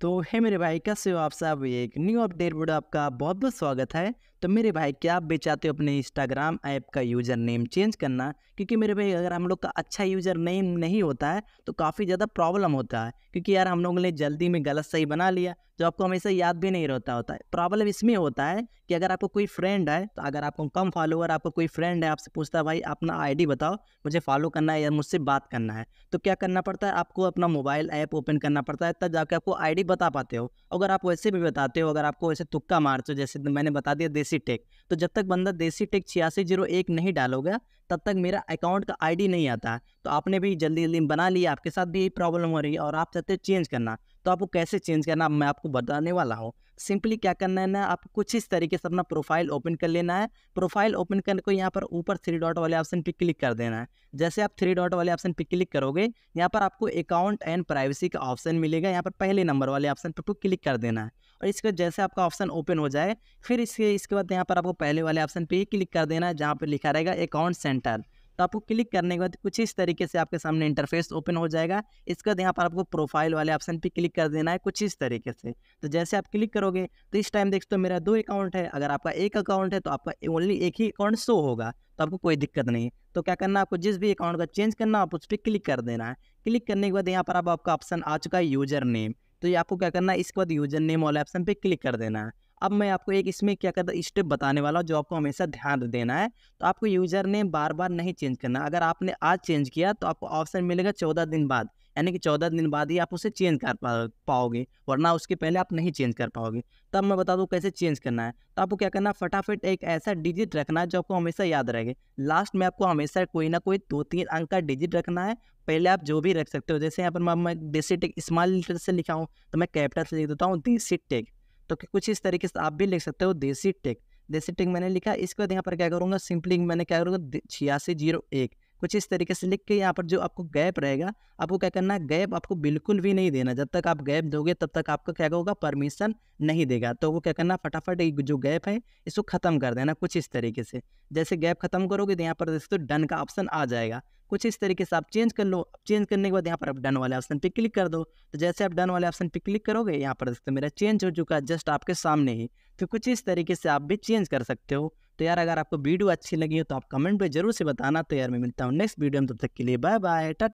तो है मेरे भाई कैसे हो आप सब एक न्यू अपडेट वीडियो आपका बहुत बहुत स्वागत है तो मेरे भाई क्या आप भी चाहते हो अपने इंस्टाग्राम ऐप का यूज़र नेम चेंज करना क्योंकि मेरे भाई अगर हम लोग का अच्छा यूज़र नेम नहीं होता है तो काफ़ी ज़्यादा प्रॉब्लम होता है क्योंकि यार हम लोगों ने जल्दी में गलत सही बना लिया जो आपको हमेशा याद भी नहीं रहता होता है प्रॉब्लम इसमें होता है कि अगर आपको कोई फ्रेंड है तो अगर आपको कम फॉलोअर आपको कोई फ्रेंड है आपसे पूछता है भाई अपना आईडी बताओ मुझे फॉलो करना है या मुझसे बात करना है तो क्या करना पड़ता है आपको अपना मोबाइल ऐप ओपन करना पड़ता है तब जाके आपको आईडी बता पाते हो अगर आप वैसे भी बताते हो अगर आपको वैसे तुक्का मारते हो जैसे मैंने बता दिया देसी टेक तो जब तक बंदा देसी टेक छियासी जीरो एक नहीं डालोगा तब तक मेरा अकाउंट का आईडी नहीं आता तो आपने भी जल्दी जल्दी बना लिया आपके साथ भी यही प्रॉब्लम हो रही है और आप चाहते हो चेंज करना तो आपको कैसे चेंज करना मैं आपको बताने वाला हूँ सिंपली क्या करना है ना आप कुछ इस तरीके से अपना प्रोफाइल ओपन कर लेना है प्रोफाइल ओपन करने को यहाँ पर ऊपर थ्री डॉट वाले ऑप्शन पे क्लिक कर देना है जैसे आप थ्री डॉट वाले ऑप्शन पे क्लिक करोगे यहाँ पर आपको अकाउंट एंड प्राइवेसी का ऑप्शन मिलेगा यहाँ पर पहले नंबर वाले ऑप्शन पर क्लिक कर देना है और इसके जैसे आपका ऑप्शन ओपन हो जाए फिर इसके इसके बाद यहाँ पर आपको पहले वाले ऑप्शन पर ही क्लिक कर देना है जहाँ पर लिखा रहेगा अकाउंट सेंटर तो आपको क्लिक करने के बाद कुछ इस तरीके से आपके सामने इंटरफेस ओपन हो जाएगा इसके बाद यहाँ पर आपको प्रोफाइल वाले ऑप्शन पर क्लिक कर देना है कुछ इस तरीके से तो जैसे आप क्लिक करोगे तो इस टाइम देखते हो तो मेरा दो अकाउंट है अगर आपका एक अकाउंट है तो आपका ओनली एक ही अकाउंट शो होगा तो आपको कोई दिक्कत नहीं है तो क्या करना आपको जिस भी अकाउंट का चेंज करना आप उस पर क्लिक कर देना है क्लिक करने के बाद यहाँ पर आपका ऑप्शन आ चुका है यूजर नेम तो ये आपको क्या करना है इसके बाद यूजर नेम वाले ऑप्शन पर क्लिक कर देना है अब मैं आपको एक इसमें क्या करता स्टेप बताने वाला हूँ जो आपको हमेशा ध्यान देना है तो आपको यूज़र ने बार बार नहीं चेंज करना अगर आपने आज चेंज किया तो आपको ऑप्शन मिलेगा चौदह दिन बाद यानी कि चौदह दिन बाद ही आप उसे चेंज कर पा पाओगे वरना उसके पहले आप नहीं चेंज कर पाओगे तब मैं बता दूँ कैसे चेंज करना है तो आपको क्या करना फटाफट एक ऐसा डिजिट रखना है जो आपको हमेशा याद रहेगा लास्ट में आपको हमेशा कोई ना कोई दो तीन अंक का डिजिट रखना है पहले आप जो भी रख सकते हो जैसे यहाँ पर मैं देसी टेक स्मॉल लिटर से लिखा हूँ तो मैं कैपिटल से लिख देता हूँ देसी टेक तो कुछ इस तरीके से आप भी लिख सकते हो देसी टेक देसी टेक मैंने लिखा इसके बाद यहाँ पर क्या करूँगा सिंपली मैंने क्या करूँगा छियासी जीरो एक कुछ इस तरीके से लिख के यहाँ पर जो आपको गैप रहेगा आपको क्या करना है गैप आपको बिल्कुल भी नहीं देना जब तक आप गैप दोगे तब तक आपको क्या होगा परमिशन नहीं देगा तो वो क्या करना फटाफट जो गैप है इसको खत्म कर देना कुछ इस तरीके से जैसे गैप खत्म करोगे तो यहाँ पर दोस्तों डन का ऑप्शन आ जाएगा कुछ इस तरीके से आप चेंज कर लो चेंज करने के बाद यहाँ पर आप डन वाले ऑप्शन पे क्लिक कर दो तो जैसे आप डन वाले ऑप्शन पे क्लिक करोगे यहाँ पर देखते तो मेरा चेंज हो चुका है जस्ट आपके सामने ही तो कुछ इस तरीके से आप भी चेंज कर सकते हो तो यार अगर आपको वीडियो अच्छी लगी हो तो आप कमेंट पर जरूर से बताना तो यार मैं मिलता हूँ नेक्स्ट वीडियो में तब तक के लिए बाय बाय टा